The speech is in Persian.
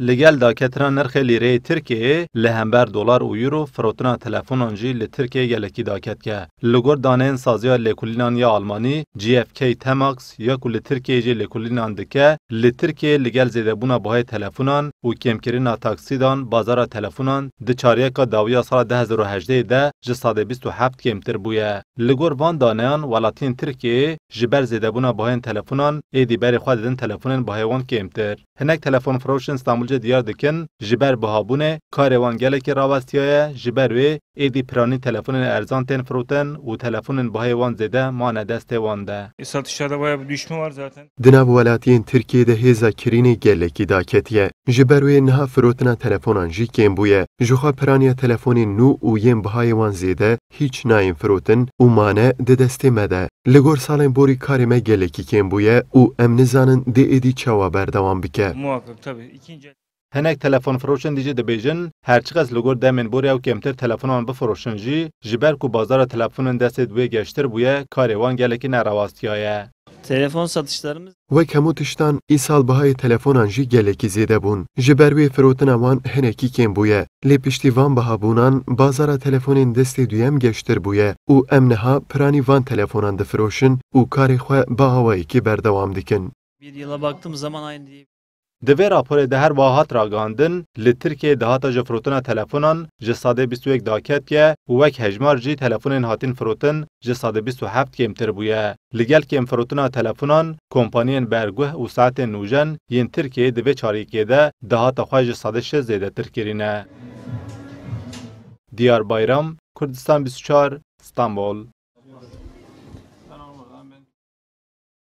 لگل دا نرخ لیره ترکیه لهمبر دلار و یورو فروتنا تلفون آنجی لترکیه گلکی دا کت که لگور این سازیا لکولینان یا آلمانی جی اف کی تماکس یا کل ترکیه جی لکولینان دکه لترکیه لگل زیده بونا بهای تلفونان و کمکرین دان بازار تلفونان د چاریه که داویا سال 2018 ده جی ساده هفت کمتر بویه لگور وان دانیان ولاتین ترکیه جبر زیده بونا تلفونان ایدی بری خواد دن وان کمتر هنک تلفون فروش استانبول جه دیار دکن جبر بهابونه کاروان گلک راوستیای جبر وی ایدی پرانی تلفن ارزان تن فروتن و تلفن بهای وان زده مان وانده. وان ده دنا ولاتین ترکیه ده هیزا کرین گلکی دا کتیه جبر وی نها تلفن جی کم بویه جوخا پرانی تلفن نو و یم بهای وان زده هیچ نایم فروتن و مانه ده دست مده لگور سالن بوری کاری مگلی که کن بویه او امنزانن دی ایدی چاوا بردوان بکه. هنک تلفن فروشن دیجی دی بیجن هر چقدر لگور دمن بوری او کمتر تلفن آن بفروشن جبر کو بازار تلفن دست دوی گشتر بویه کاری وان گلی که نرواستی Telefon satışlarımız ve kemotiştan İsal Bahayı telefonan jî gelekî zêde bûn. Ji ber wê firotina wan hinekî kêm bûye. Lê piştîvan bazara telefonin destê duyem geştir bûye û em niha piranî van telefonan difiroşin û karê xwe bi awayekî berdewam dikin. Bir yıla baktığım zaman aynı değil. د وی راپور د هر واهات راګاندن ل ترکیه د هاته جفروتنا تلفونان ج ساده 21 داکت کې وک هجمار جی تلفونن هاتین فروتن ج ساده 27 کې امتر بویا لګل کې فروتنا تلفونان کمپانین برګه او ساعت نوجن ین ترکیه د وی چاري کې ده د هاته خو ج ساده 6 زیاده ترکرینه دیار بایرام کردستان 24 استانبول